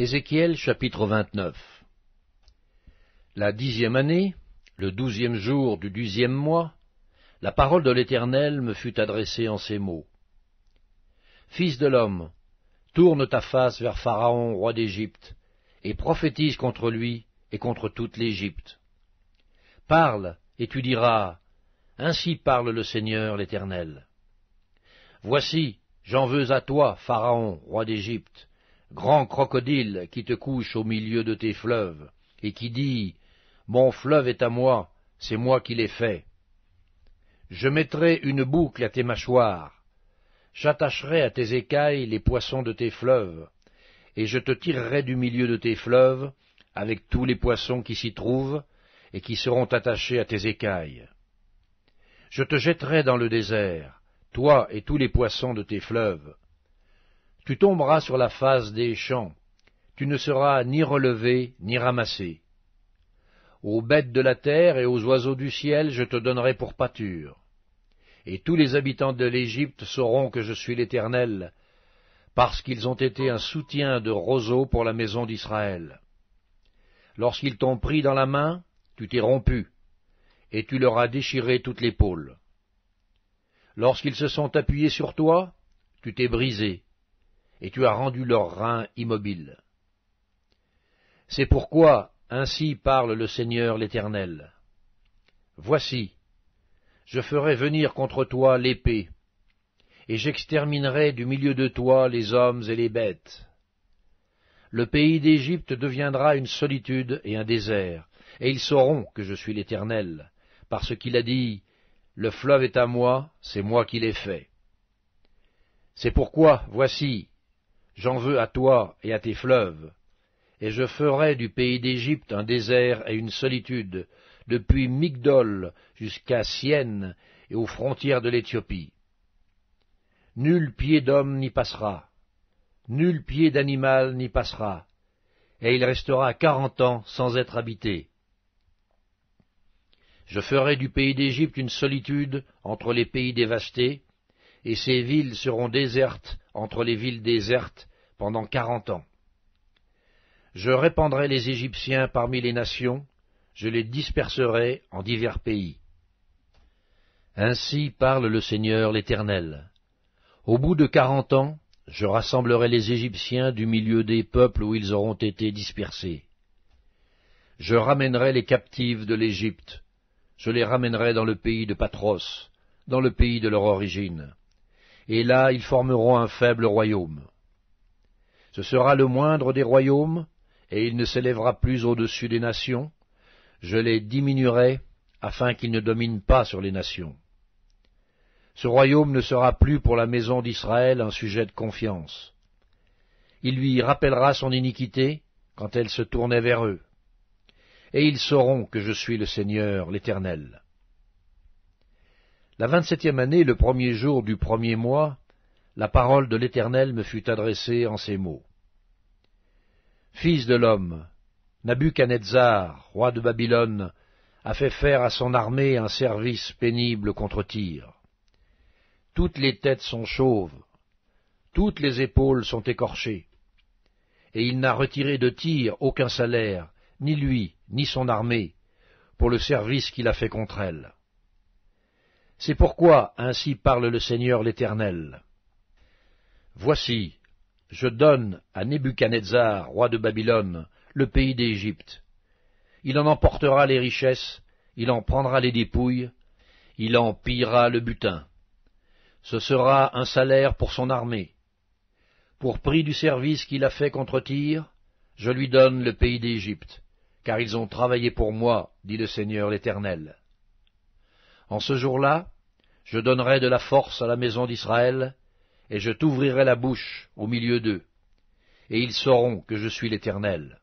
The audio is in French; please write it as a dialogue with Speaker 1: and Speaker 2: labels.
Speaker 1: Ézéchiel chapitre 29 La dixième année, le douzième jour du dixième mois, la parole de l'Éternel me fut adressée en ces mots. Fils de l'homme, tourne ta face vers Pharaon, roi d'Égypte, et prophétise contre lui et contre toute l'Égypte. Parle, et tu diras, Ainsi parle le Seigneur l'Éternel. Voici, j'en veux à toi, Pharaon, roi d'Égypte, grand crocodile qui te couche au milieu de tes fleuves, et qui dit Mon fleuve est à moi, c'est moi qui l'ai fait. Je mettrai une boucle à tes mâchoires, j'attacherai à tes écailles les poissons de tes fleuves, et je te tirerai du milieu de tes fleuves, avec tous les poissons qui s'y trouvent, et qui seront attachés à tes écailles. Je te jetterai dans le désert, toi et tous les poissons de tes fleuves, tu tomberas sur la face des champs, tu ne seras ni relevé ni ramassé. Aux bêtes de la terre et aux oiseaux du ciel je te donnerai pour pâture. Et tous les habitants de l'Égypte sauront que je suis l'Éternel, parce qu'ils ont été un soutien de roseau pour la maison d'Israël. Lorsqu'ils t'ont pris dans la main, tu t'es rompu, et tu leur as déchiré toute l'épaule. Lorsqu'ils se sont appuyés sur toi, tu t'es brisé, et tu as rendu leurs reins immobiles. C'est pourquoi ainsi parle le Seigneur l'Éternel. Voici, je ferai venir contre toi l'épée, et j'exterminerai du milieu de toi les hommes et les bêtes. Le pays d'Égypte deviendra une solitude et un désert, et ils sauront que je suis l'Éternel, parce qu'il a dit, Le fleuve est à moi, c'est moi qui l'ai fait. C'est pourquoi, voici, J'en veux à toi et à tes fleuves, et je ferai du pays d'Égypte un désert et une solitude, depuis Migdol jusqu'à Sienne et aux frontières de l'Éthiopie. Nul pied d'homme n'y passera, nul pied d'animal n'y passera, et il restera quarante ans sans être habité. Je ferai du pays d'Égypte une solitude entre les pays dévastés, et ces villes seront désertes entre les villes désertes, pendant quarante ans. Je répandrai les Égyptiens parmi les nations, je les disperserai en divers pays. Ainsi parle le Seigneur l'Éternel. Au bout de quarante ans, je rassemblerai les Égyptiens du milieu des peuples où ils auront été dispersés. Je ramènerai les captives de l'Égypte, je les ramènerai dans le pays de Patros, dans le pays de leur origine. Et là ils formeront un faible royaume. Ce sera le moindre des royaumes, et il ne s'élèvera plus au-dessus des nations. Je les diminuerai, afin qu'il ne domine pas sur les nations. Ce royaume ne sera plus pour la maison d'Israël un sujet de confiance. Il lui rappellera son iniquité quand elle se tournait vers eux. Et ils sauront que je suis le Seigneur, l'Éternel. La vingt-septième année, le premier jour du premier mois, la parole de l'Éternel me fut adressée en ces mots. Fils de l'homme, Nabuchadnezzar, roi de Babylone, a fait faire à son armée un service pénible contre Tyr. Toutes les têtes sont chauves, toutes les épaules sont écorchées, et il n'a retiré de Tyr aucun salaire, ni lui, ni son armée, pour le service qu'il a fait contre elle. C'est pourquoi ainsi parle le Seigneur l'Éternel. Voici, je donne à Nebuchadnezzar, roi de Babylone, le pays d'Égypte. Il en emportera les richesses, il en prendra les dépouilles, il en pillera le butin. Ce sera un salaire pour son armée. Pour prix du service qu'il a fait contre Tyr, je lui donne le pays d'Égypte, car ils ont travaillé pour moi, dit le Seigneur l'Éternel. En ce jour-là, je donnerai de la force à la maison d'Israël, et je t'ouvrirai la bouche au milieu d'eux, et ils sauront que je suis l'Éternel.